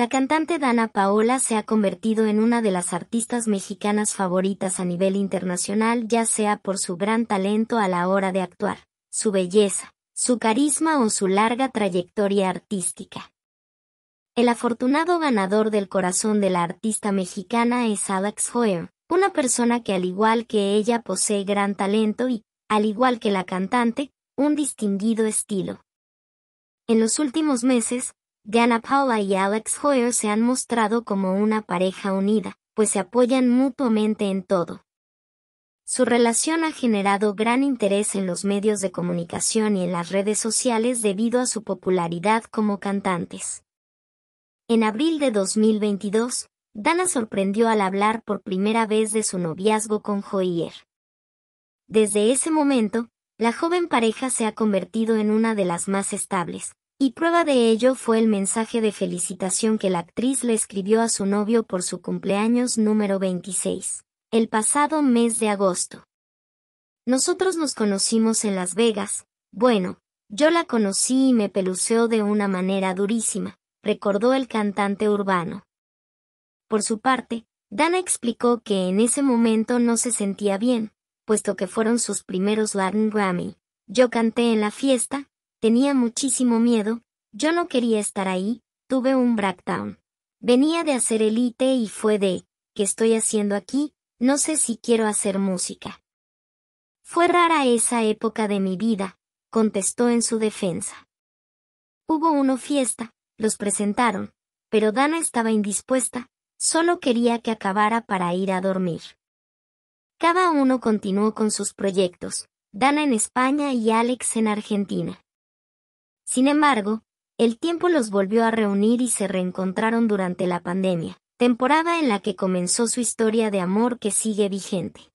La cantante Dana Paola se ha convertido en una de las artistas mexicanas favoritas a nivel internacional ya sea por su gran talento a la hora de actuar, su belleza, su carisma o su larga trayectoria artística. El afortunado ganador del corazón de la artista mexicana es Alex Hoer, una persona que al igual que ella posee gran talento y, al igual que la cantante, un distinguido estilo. En los últimos meses, Dana Paula y Alex Hoyer se han mostrado como una pareja unida, pues se apoyan mutuamente en todo. Su relación ha generado gran interés en los medios de comunicación y en las redes sociales debido a su popularidad como cantantes. En abril de 2022, Dana sorprendió al hablar por primera vez de su noviazgo con Hoyer. Desde ese momento, la joven pareja se ha convertido en una de las más estables, y prueba de ello fue el mensaje de felicitación que la actriz le escribió a su novio por su cumpleaños número 26, el pasado mes de agosto. Nosotros nos conocimos en Las Vegas, bueno, yo la conocí y me peluceó de una manera durísima, recordó el cantante urbano. Por su parte, Dana explicó que en ese momento no se sentía bien, puesto que fueron sus primeros Latin Grammy. Yo canté en la fiesta, Tenía muchísimo miedo, yo no quería estar ahí, tuve un breakdown. Venía de hacer elite y fue de, ¿qué estoy haciendo aquí? No sé si quiero hacer música. Fue rara esa época de mi vida, contestó en su defensa. Hubo una fiesta, los presentaron, pero Dana estaba indispuesta, solo quería que acabara para ir a dormir. Cada uno continuó con sus proyectos, Dana en España y Alex en Argentina. Sin embargo, el tiempo los volvió a reunir y se reencontraron durante la pandemia, temporada en la que comenzó su historia de amor que sigue vigente.